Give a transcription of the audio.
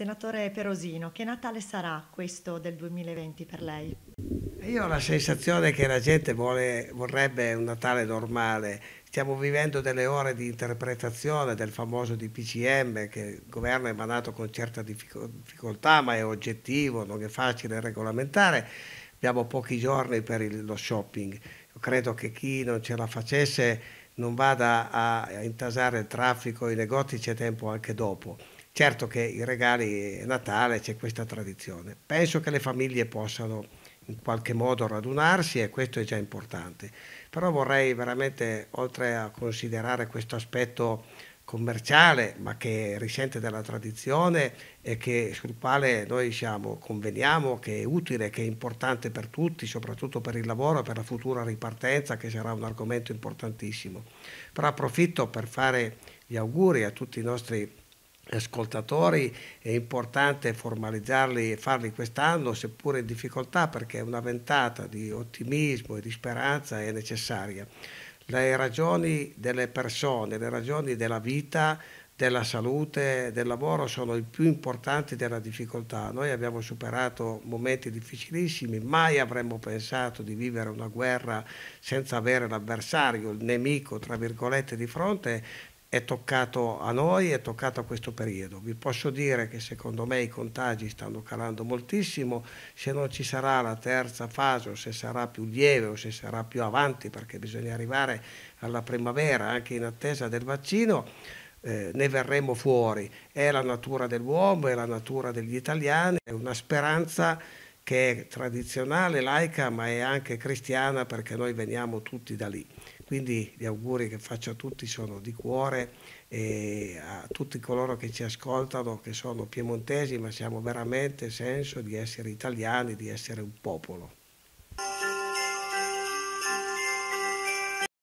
Senatore Perosino, che Natale sarà questo del 2020 per lei? Io ho la sensazione che la gente vuole, vorrebbe un Natale normale. Stiamo vivendo delle ore di interpretazione del famoso DPCM che il governo ha emanato con certa difficoltà, ma è oggettivo, non è facile regolamentare. Abbiamo pochi giorni per il, lo shopping. Io credo che chi non ce la facesse non vada a, a intasare il traffico, i negozi c'è tempo anche dopo. Certo che i regali Natale c'è questa tradizione. Penso che le famiglie possano in qualche modo radunarsi e questo è già importante. Però vorrei veramente, oltre a considerare questo aspetto commerciale, ma che risente della tradizione e che, sul quale noi siamo, conveniamo che è utile, che è importante per tutti, soprattutto per il lavoro e per la futura ripartenza, che sarà un argomento importantissimo. Però approfitto per fare gli auguri a tutti i nostri ascoltatori è importante formalizzarli e farli quest'anno, seppure in difficoltà, perché una ventata di ottimismo e di speranza è necessaria. Le ragioni delle persone, le ragioni della vita, della salute, del lavoro sono i più importanti della difficoltà. Noi abbiamo superato momenti difficilissimi, mai avremmo pensato di vivere una guerra senza avere l'avversario, il nemico, tra virgolette, di fronte, è toccato a noi, è toccato a questo periodo. Vi posso dire che secondo me i contagi stanno calando moltissimo, se non ci sarà la terza fase o se sarà più lieve o se sarà più avanti, perché bisogna arrivare alla primavera anche in attesa del vaccino, eh, ne verremo fuori. È la natura dell'uomo, è la natura degli italiani, è una speranza che è tradizionale, laica, ma è anche cristiana perché noi veniamo tutti da lì. Quindi gli auguri che faccio a tutti sono di cuore e a tutti coloro che ci ascoltano, che sono piemontesi, ma siamo veramente senso di essere italiani, di essere un popolo.